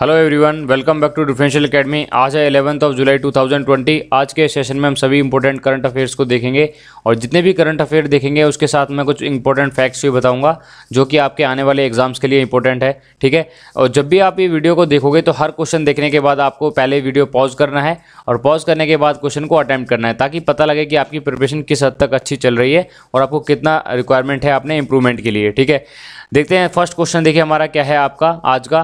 hello everyone welcome back to differential academy आज है eleventh of July 2020 आज के सेशन में हम सभी इंपॉर्टेंट करंट अफेयर्स को देखेंगे और जितने भी करंट अफेयर देखेंगे उसके साथ मैं कुछ इंपॉर्टेंट फैक्ट्स भी बताऊंगा जो कि आपके आने वाले एग्जाम्स के लिए इंपॉर्टेंट है ठीक है और जब भी आप ये वीडियो को देखोगे तो हर क्वेश्चन देखने के बाद आपको पहले वीडियो पॉज करना है और पॉज करने के बाद क्वेश्चन को अटैम्प्ट करना है ताकि पता लगे कि आपकी प्रिपरेशन किस हद तक अच्छी चल रही है और आपको कितना रिक्वायरमेंट है आपने इंप्रूवमेंट के लिए ठीक है देखते हैं फर्स्ट क्वेश्चन देखिए हमारा क्या है आपका आज का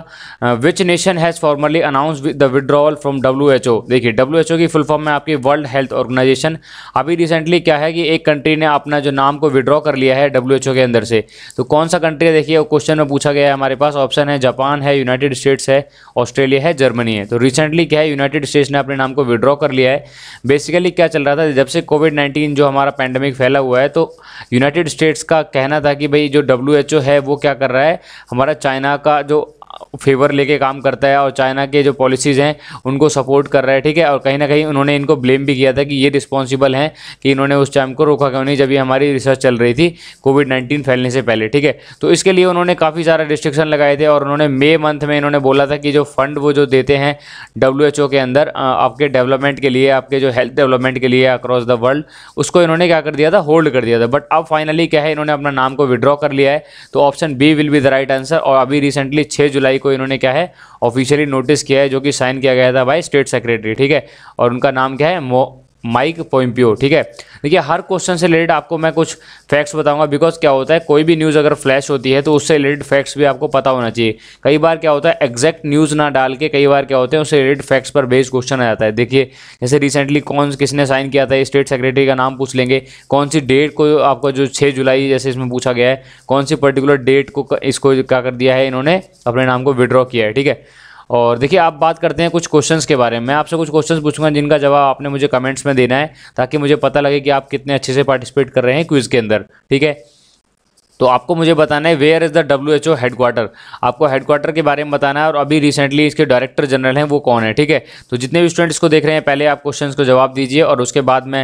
which nation has formally announce the withdrawal from W H O देखिए डब्ल्यू एच ओ की फुल फॉर्म में आपकी वर्ल्ड हेल्थ ऑर्गेनाइजेशन अभी रिसेंटली क्या है कि एक कंट्री ने अपना जो नाम को विड्रॉ कर लिया है डब्ल्यू एच ओ के अंदर से तो कौन सा कंट्री है देखिए क्वेश्चन में पूछा गया है हमारे पास ऑप्शन है जापान है यूनाइटेड स्टेट्स है ऑस्ट्रेलिया है जर्मनी है तो रिसेंटली क्या है यूनाइटेड स्टेट्स ने अपने नाम को विड्रॉ कर लिया है बेसिकली क्या चल रहा था जब से कोविड नाइन्टीन जो हमारा पैंडमिक फैला हुआ है तो यूनाइटेड स्टेट्स का कहना था कि भाई जो डब्ल्यू एच ओ है वो क्या कर रहा है हमारा चाइना का जो फेवर लेके काम करता है और चाइना के जो पॉलिसीज़ हैं उनको सपोर्ट कर रहा है ठीक है और कहीं ना कहीं उन्होंने इनको ब्लेम भी किया था कि ये रिस्पॉन्सिबल हैं कि इन्होंने उस टाइम को रोका क्यों नहीं जब ये हमारी रिसर्च चल रही थी कोविड नाइन्टीन फैलने से पहले ठीक है तो इसके लिए उन्होंने काफ़ी सारा रिस्ट्रिक्शन लगाए थे और उन्होंने मे मंथ में इन्होंने बोला था कि जो फंड वो जो देते हैं डब्ल्यू के अंदर आपके डेवलपमेंट के लिए आपके जो हेल्थ डेवलपमेंट के लिए अक्रॉस द वर्ल्ड उसको इन्होंने क्या कर दिया था होल्ड कर दिया था बट अब फाइनली क्या है इन्होंने अपना नाम को विड्रॉ कर लिया है तो option B will be the right answer और अभी रिसेंटली छः जुलाई को इन्होंने क्या है ऑफिशियली नोटिस किया है जो कि साइन किया गया था बाय स्टेट सेक्रेटरी ठीक है और उनका नाम क्या है मो माइक पोम्पियो ठीक है देखिए हर क्वेश्चन से रिलेटेड आपको मैं कुछ फैक्ट्स बताऊंगा बिकॉज क्या होता है कोई भी न्यूज़ अगर फ्लैश होती है तो उससे रिलेटेड फैक्ट्स भी आपको पता होना चाहिए कई बार क्या होता है एग्जैक्ट न्यूज़ ना डाल के कई बार क्या होते हैं उससे रिलेटेड फैक्ट्स पर बेस्ड क्वेश्चन आ जाता है देखिए जैसे रिसेंटली कौन किसने साइन किया था स्टेट सेक्रेटरी का नाम पूछ लेंगे कौन सी डेट को आपको जो छः जुलाई जैसे इसमें पूछा गया है कौन सी पर्टिकुलर डेट को इसको क्या कर दिया है इन्होंने अपने नाम को विड्रॉ किया है ठीक है और देखिए आप बात करते हैं कुछ क्वेश्चंस के बारे में मैं आपसे कुछ क्वेश्चंस पूछूंगा जिनका जवाब आपने मुझे कमेंट्स में देना है ताकि मुझे पता लगे कि आप कितने अच्छे से पार्टिसिपेट कर रहे हैं क्विज़ के अंदर ठीक है तो आपको मुझे बताना है where is the W H O headquarter आपको हेडक्वार्टर के बारे में बताना है और अभी रिसेंटली इसके डायरेक्टर जनरल हैं वो कौन है ठीक है तो जितने भी स्टूडेंट्स को देख रहे हैं पहले आप क्वेश्चन को जवाब दीजिए और उसके बाद मैं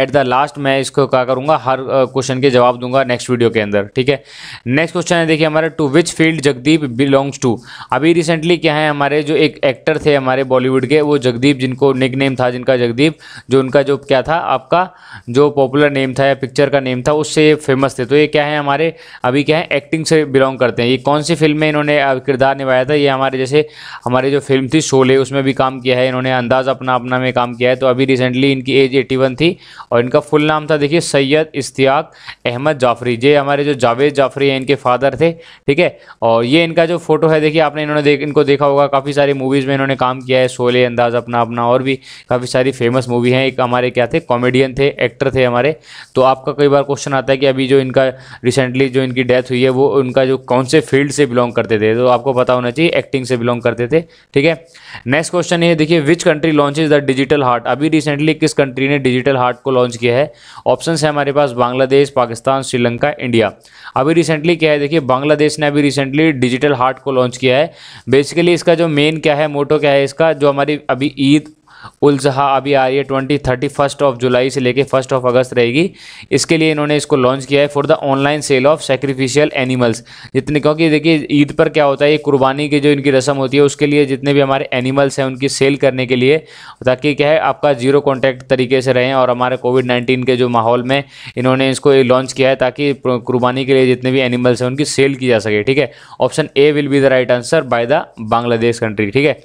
एट द लास्ट मैं इसको क्या करूँगा हर क्वेश्चन uh, के जवाब दूंगा नेक्स्ट वीडियो के अंदर ठीक है नेक्स्ट क्वेश्चन है देखिए हमारा to which field Jagdeep belongs to अभी रिसेंटली क्या है हमारे जो एक एक्टर थे हमारे बॉलीवुड के वो जगदीप जिनको निक नेम था जिनका जगदीप जो उनका जो क्या था आपका जो पॉपुलर नेम था या पिक्चर का नेम था उससे ये फेमस थे तो ये क्या है हमारे अभी क्या है एक्टिंग से बिलोंग करते हैं ये कौन सी फिल्म में इन्होंने किरदार निभाया था ये हमारे जैसे हमारी जो फिल्म थी शोले उसमें भी काम किया है इन्होंने अंदाज अपना अपना में काम किया है तो अभी रिसेंटली इनकी एज एटी वन थी और इनका फुल नाम था देखिए सैयद इश्तियाक अहमद जाफरी ये हमारे जो जावेद जाफरी हैं इनके फादर थे ठीक है और ये इनका जो फोटो है देखिए आपने इन्होंने देख इनको देखा होगा काफ़ी सारी मूवीज़ में इन्होंने काम किया है शोले अंदाज अपना अपना और भी काफ़ी सारी फेमस मूवी हैं एक हमारे क्या थे कॉमेडियन थे एक्टर थे हमारे तो आपका कई बार क्वेश्चन आता है कि अभी जो इनका रिसेंटली जो इनकी डेथ हुई है वो उनका जो कौन से फील्ड से बिलोंग करते थे तो आपको पता होना चाहिए एक्टिंग से बिलोंग करते थे ठीक है नेक्स्ट क्वेश्चन ये देखिए which country is the digital heart अभी रिसेंटली किस कंट्री ने डिजिटल हार्ट को लॉन्च किया है ऑप्शन है हमारे पास बांग्लादेश पाकिस्तान श्रीलंका इंडिया अभी रिसेंटली क्या है देखिए बांग्लादेश ने अभी रिसेंटली डिजिटल हार्ट को लॉन्च किया है बेसिकली इसका जो मेन क्या है मोटो क्या है इसका जो हमारी अभी ईद उलजहा अभी आ रही है twenty thirty first of July से लेके फर्स्ट ऑफ अगस्त रहेगी इसके लिए इन्होंने इसको लॉन्च किया है for the online sale of sacrificial animals जितने क्योंकि देखिए ईद पर क्या होता है ये कुर्बानी की जो इनकी रस्म होती है उसके लिए जितने भी हमारे एनिमल्स हैं उनकी सेल करने के लिए ताकि क्या है आपका जीरो कॉन्टैक्ट तरीके से रहें और हमारे कोविड नाइन्टीन के जो माहौल में इन्होंने इसको लॉन्च किया है ताकि कुर्बानी के लिए जितने भी एनिमल्स हैं उनकी सेल की जा सके ठीक है option A will be the right answer by the Bangladesh country ठीक है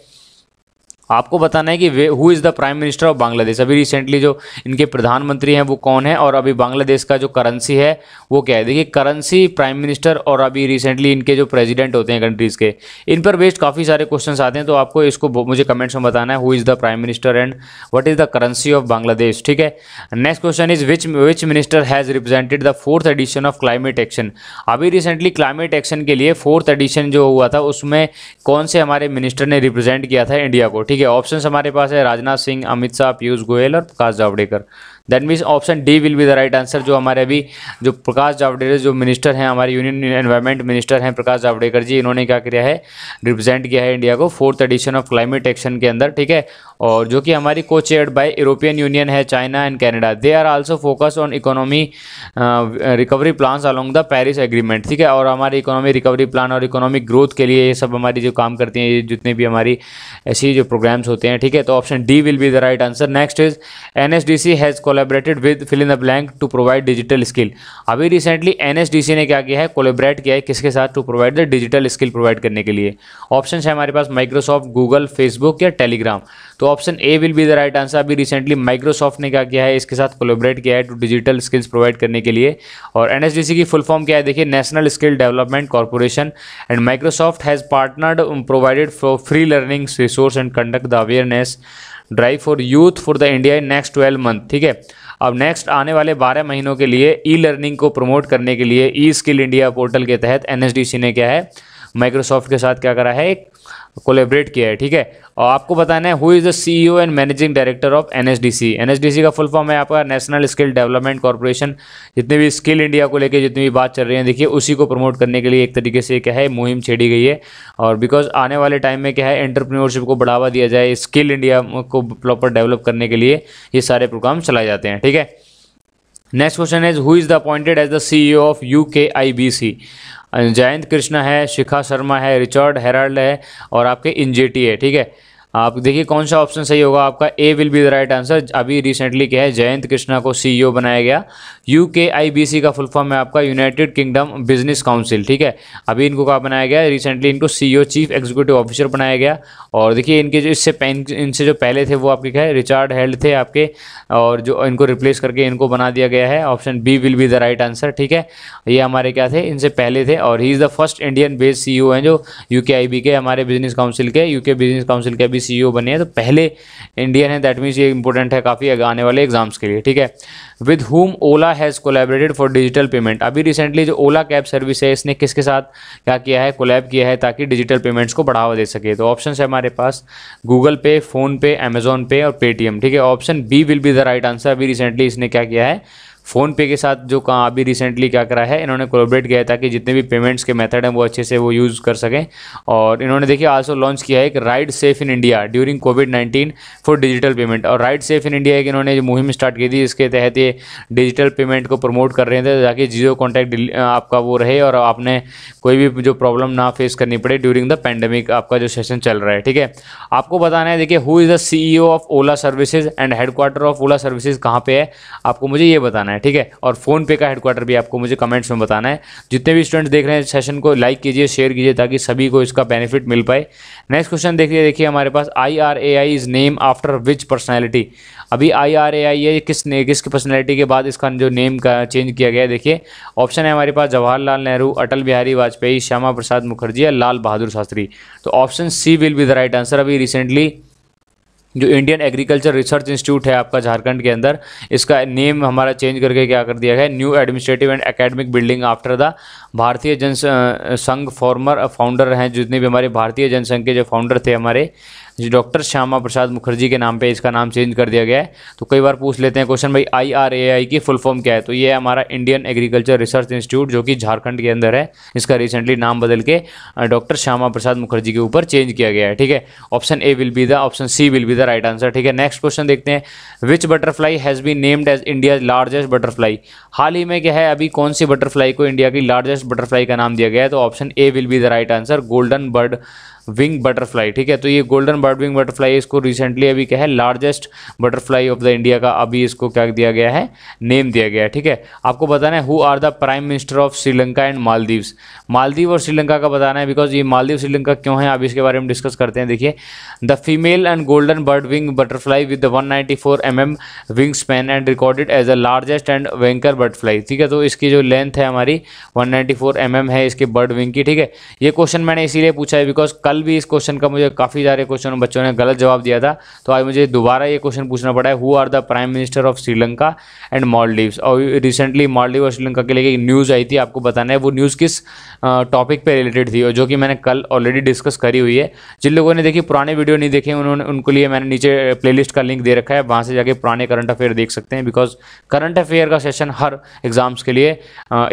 आपको बताना है कि वे who is the prime minister of Bangladesh अभी रिसेंटली जो इनके प्रधानमंत्री हैं वो कौन है और अभी बांग्लादेश का जो करेंसी है वो क्या है देखिए करेंसी प्राइम मिनिस्टर और अभी रिसेंटली इनके जो प्रेसिडेंट होते हैं कंट्रीज़ के इन पर बेस्ड काफ़ी सारे क्वेश्चन आते हैं तो आपको इसको मुझे कमेंट्स में बताना है who is the prime minister and what is the currency of Bangladesh ठीक है next question is which which minister has represented the fourth edition of climate action अभी रिसेंटली क्लाइमेट एक्शन के लिए फोर्थ एडिशन जो हुआ था उसमें कौन से हमारे मिनिस्टर ने रिप्रेजेंट किया था इंडिया को ठीक ठीक है ऑप्शन हमारे पास है राजनाथ सिंह अमित शाह पीयूष गोयल और Prakash Javadekar that means option D will be the right answer जो हमारे अभी जो प्रकाश जावड़ेकर जो मिनिस्टर हैं हमारे यूनियन एनवायरमेंट मिनिस्टर हैं प्रकाश जावड़ेकर जी इन्होंने क्या किया है रिप्रेजेंट किया है इंडिया को fourth edition of climate action के अंदर ठीक है और जो कि हमारी को चेयर्ड बाय यूरोपियन यूनियन है China and Canada they are also focus on economy recovery plans along the Paris agreement ठीक है और हमारी इकोनॉमी रिकवरी प्लान और इकोनॉमिक ग्रोथ के लिए ये सब हमारी जो काम करती हैं जितने भी हमारी ऐसी जो प्रोग्राम्स होते हैं ठीक है तो option D will be the right answer next is N S D C has collaborated with fill in the blank to provide digital skill अभी रिसेंटली एनएसडीसी ने क्या किया है कोलेबरेट किया है किसके साथ to provide the digital skill provide करने के लिए ऑप्शन है हमारे पास माइक्रोसॉफ्ट गूगल फेसबुक या टेलीग्राम तो option A will be the right answer अभी रिसेंटली माइक्रोसॉफ्ट ने क्या किया है इसके साथ कोलेबरेट किया है टू डिजिटल स्किल्स प्रोवाइड करने के लिए और एन की फुल फॉर्म क्या है देखिए national skill development corporation and Microsoft has partnered provided for free learning resource and conduct the awareness drive for youth for the India in next twelve month ठीक है अब नेक्स्ट आने वाले बारह महीनों के लिए ई लर्निंग को प्रमोट करने के लिए ई स्किल इंडिया पोर्टल के तहत एन ने क्या है माइक्रोसॉफ्ट के साथ क्या करा है एक कोलेबरेट किया है ठीक है और आपको बताना है who is the CEO and managing director of NSDC NSDC का फुल फॉर्म है आपका नेशनल स्किल डेवलपमेंट कॉरपोरेशन जितने भी स्किल इंडिया को लेकर जितनी भी बात चल रही है देखिए उसी को प्रमोट करने के लिए एक तरीके से क्या है मुहिम छेड़ी गई है और बिकॉज आने वाले टाइम में क्या है एंटरप्रीनोरशिप को बढ़ावा दिया जाए स्किल इंडिया को प्रॉपर डेवलप करने के लिए ये सारे प्रोग्राम चलाए जाते हैं ठीक है next question is who is the appointed as the CEO of U K I B C Jayant Krishna है शिखा शर्मा है रिचर्ड हेराल्ड है और आपके इन है ठीक है आप देखिए कौन सा ऑप्शन सही होगा आपका A will be the right answer अभी रिसेंटली क्या है जयंत कृष्णा को सीईओ e बनाया गया यू के आई बी सी का फुल फॉर्म है आपका यूनाइटेड किंगडम बिजनेस काउंसिल ठीक है अभी इनको कहा बनाया गया रिसेंटली इनको सीईओ चीफ एग्जीक्यूटिव ऑफिसर बनाया गया और देखिए इनके जो इससे इनसे जो पहले थे वो आपके क्या है रिचार्ड हेल्ड थे आपके और जो इनको रिप्लेस करके इनको बना दिया गया है option B will be the right answer ठीक है ये हमारे क्या थे इनसे पहले थे और he is the first Indian based C हैं जो यू के आई बी के हमारे बिजनेस काउंसिल के यू के बिजनेस काउंसिल के अभी सीईओ e बने हैं तो पहले इंडियन है दैट मीन्स ये इंपॉर्टेंट है काफ़ी आने वाले एग्जाम्स के लिए ठीक है with whom Ola has collaborated for digital payment अभी रिसेंटली जो ओला कैब सर्विस है इसने किसके साथ क्या किया है कोलैब किया है ताकि डिजिटल पेमेंट्स को बढ़ावा दे सके तो ऑप्शन है हमारे पास Google Pay PhonePe Amazon Pay और पेटीएम ठीक है option B will be the right answer अभी रिसेंटली इसने क्या किया है फ़ोनपे के साथ जो कहाँ अभी रिसेंटली क्या करा है इन्होंने कोलोबरेट किया है ताकि जितने भी पेमेंट्स के मेथड हैं वो अच्छे से वो यूज़ कर सकें और इन्होंने देखिए आल्सो लॉन्च किया है एक ride safe in India during COVID nineteen for digital payment और राइड सेफ इन इंडिया एक इन्होंने जो मुहिम स्टार्ट की थी इसके तहत ये डिजिटल पेमेंट को प्रमोट कर रहे थे ताकि जियो कॉन्टैक्ट आपका वो रहे और आपने कोई भी जो प्रॉब्लम ना फेस करनी पड़े ड्यूरिंग द पैंडमिक आपका जो सेशन चल रहा है ठीक है आपको बताना है देखिए who is the C of Ola services and headquarter of Ola services कहाँ पर है आपको मुझे ये बताना है करना है ठीक है और फोन पे का हेडक्वार्टर भी आपको मुझे कमेंट्स में बताना है जितने भी स्टूडेंट्स देख रहे हैं सेशन को लाइक कीजिए शेयर कीजिए ताकि सभी को इसका बेनिफिट मिल पाए नेक्स्ट क्वेश्चन देखिए देखिए हमारे पास I R A I is name after which personality अभी आई आर ए आई है किस ने किसकी पर्सनैलिटी के बाद इसका जो नेम का चेंज किया गया देखिए ऑप्शन है हमारे पास जवाहरलाल नेहरू अटल बिहारी वाजपेयी श्यामा प्रसाद मुखर्जी या लाल बहादुर शास्त्री तो option C will be the right answer अभी रिसेंटली जो इंडियन एग्रीकल्चर रिसर्च इंस्टीट्यूट है आपका झारखंड के अंदर इसका नेम हमारा चेंज करके क्या कर दिया है new administrative and academic building after the Bharatiya Jan संघ फॉर्मर फाउंडर हैं जितने भी हमारे भारतीय जनसंघ के जो फाउंडर थे हमारे डॉक्टर श्यामा प्रसाद मुखर्जी के नाम पे इसका नाम चेंज कर दिया गया है तो कई बार पूछ लेते हैं क्वेश्चन भाई आई आर ए आई की फुल फॉर्म क्या है तो ये है हमारा इंडियन एग्रीकल्चर रिसर्च इंस्टीट्यूट जो कि झारखंड के अंदर है इसका रिसेंटली नाम बदल के डॉक्टर श्यामा प्रसाद मुखर्जी के ऊपर चेंज किया गया है ठीक है option A will be the option C will be the right answer ठीक है नेक्स्ट क्वेश्चन देखते हैं which butterfly has be named as India largest butterfly हाल ही में क्या है अभी कौन सी बटरफ्लाई को इंडिया की लार्जेस्ट बटरफ्लाई का नाम दिया गया है तो option A will be the right answer golden bird wing butterfly ठीक है तो ये गोल्डन बर्ड विंग बटरफ्लाई इसको रिसेंटली अभी क्या है largest butterfly of the India का अभी इसको क्या दिया गया है नेम दिया गया है ठीक है आपको बताना है who are the prime minister of Sri Lanka and Maldives Maldives और श्रीलंका का बताना है बिकॉज ये मालदीव श्रीलंका क्यों है आप इसके बारे में डिस्कस करते हैं देखिए the female and golden bird wing butterfly with one ninety four M M wingspan and recorded as the largest and wenker butterfly ठीक है तो इसकी जो लेंथ है हमारी one ninety four M M है इसके बर्ड विंग की ठीक है ये क्वेश्चन मैंने इसीलिए पूछा है बिकॉज कल भी इस क्वेश्चन का मुझे काफ़ी सारे क्वेश्चन बच्चों ने गलत जवाब दिया था तो आज मुझे दोबारा ये क्वेश्चन पूछना पड़ा है who are the prime minister of Sri Lanka and Maldives और रिसेंटली मॉलडीव और श्रीलंका के लिए एक न्यूज़ आई थी आपको बताना है वो न्यूज़ किस टॉपिक पर रिलेटेड थी और जो कि मैंने कल ऑलरेडी डिस्कस करी हुई है जिन लोगों ने देखी पुराने वीडियो नहीं देखे उन्होंने उनके लिए मैंने नीचे प्लेलिस्ट का लिंक दे रखा है वहाँ से जाके पुराने करंट अफेयर देख सकते हैं बिकॉज करंट अफेयर का सेशन हर एग्जाम्स के लिए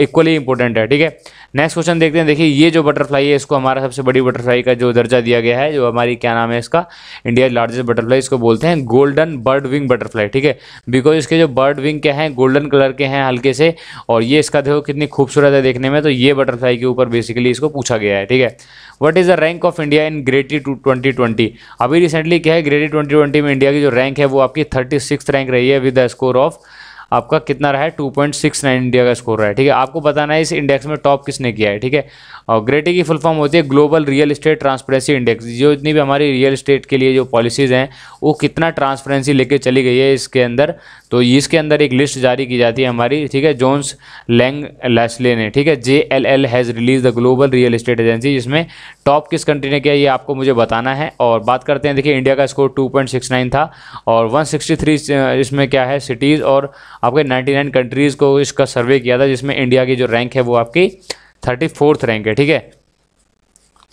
इक्वली इंपॉर्टेंट है ठीक है नेक्स्ट क्वेश्चन देखते हैं देखिए ये जो बटरफ्लाई है इसको हमारा सबसे बड़ी बटरफ्लाई का जो दर्जा दिया गया है जो हमारी क्या नाम है इसका इंडिया लार्जेस्ट बटरफ्लाई इसको बोलते हैं गोल्डन बर्ड विंग बटरफ्लाई ठीक है बिकॉज इसके जो बर्ड विंग के हैं गोल्डन कलर के हैं हल्के से और ये इसका देखो कितनी खूबसूरत है देखने में तो ये बटरफ्लाई के ऊपर बेसिकली इसको पूछा गया है ठीक है what is the rank of India in GRETI two twenty twenty अभी रिसेंटली क्या है ग्रेटी ट्वेंटी ट्वेंटी में इंडिया की जो रैंक है वो आपकी थर्टी सिक्स रैंक रही है विद द स्कोर ऑफ आपका कितना रहा है two point six nine India का स्कोर रहा है ठीक है आपको बताना है इस इंडेक्स में टॉप किसने किया है ठीक है और ग्रेटी की फुल फॉर्म होती है global real estate transparency index जो इतनी भी हमारी रियल इस्टेट के लिए जो पॉलिसीज़ हैं वो कितना ट्रांसपेरेंसी लेके चली गई है इसके अंदर तो इसके अंदर एक लिस्ट जारी की जाती है हमारी ठीक है जोन्स लैंग लैसले ने ठीक है J L L has release the global real estate agency जिसमें टॉप किस कंट्री ने किया ये आपको मुझे बताना है और बात करते हैं देखिए इंडिया का स्कोर टू था और वन इसमें क्या है सिटीज़ और आपके 99 कंट्रीज़ को इसका सर्वे किया था जिसमें इंडिया की जो रैंक है वो आपकी थर्टी फोर्थ रैंक है ठीक है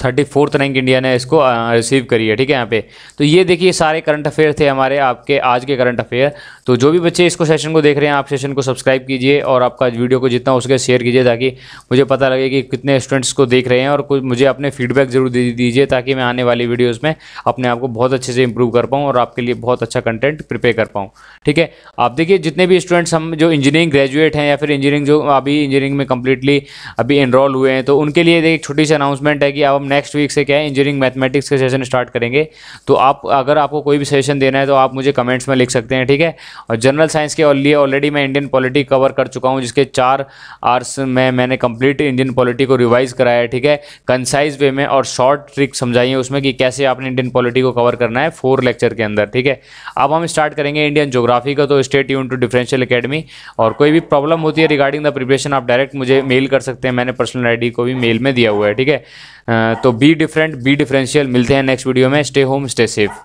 थर्टी फोर्थ रैंक इंडिया ने इसको रिसीव करी है ठीक है यहाँ पे तो ये देखिए सारे करंट अफेयर थे हमारे आपके आज के करंट अफेयर तो जो भी बच्चे इसको सेशन को देख रहे हैं आप सेशन को सब्सक्राइब कीजिए और आपका वीडियो को जितना उसके शेयर कीजिए ताकि मुझे पता लगे कि कितने स्टूडेंट्स को देख रहे हैं और कुछ मुझे अपने फीडबैक जरूर दे दीजिए ताकि मैं आने वाली वीडियोज़ में अपने आप को बहुत अच्छे से इंप्रूव कर पाऊँ और आपके लिए बहुत अच्छा कंटेंट प्रिपेयर कर पाऊँ ठीक है आप देखिए जितने भी स्टूडेंट्स हम जो इंजीनियरिंग ग्रेजुएट हैं या फिर इंजीनियरिंग जो अभी इंजीनियरिंग में कम्प्लीटली अभी इनरोल हुए हैं तो उनके लिए एक छोटी सी अनाउंसमेंट है कि आप नेक्स्ट वीक से क्या है इंजीनियरिंग मैथमेटिक्स के सेशन स्टार्ट करेंगे तो आप अगर आपको कोई भी सेशन देना है तो आप मुझे कमेंट्स में लिख सकते हैं ठीक है और जनरल साइंस के लिए ऑलरेडी मैं इंडियन पॉलिटी कवर कर चुका हूँ जिसके चार आर्स में मैंने कंप्लीट इंडियन पॉलिटी को रिवाइज कराया है ठीक है कंसाइज वे में और शॉर्ट ट्रिक समझाई है उसमें कि कैसे आपने इंडियन पॉलिटी को कवर करना है फोर लेक्चर के अंदर ठीक है अब हम स्टार्ट करेंगे इंडियन जोग्राफी का तो स्टेट यून टू डिफरेंशियल अकेडमी और कोई भी प्रॉब्लम होती है रिगार्डिंग द प्रिपरेशन आप डायरेक्ट मुझे मेल कर सकते हैं मैंने पर्सनल आईडी को भी मेल में दिया हुआ है ठीक है तो बी डिफरेंट बी डिफरेंशियल मिलते हैं नेक्स्ट वीडियो में स्टे होम स्टे सेफ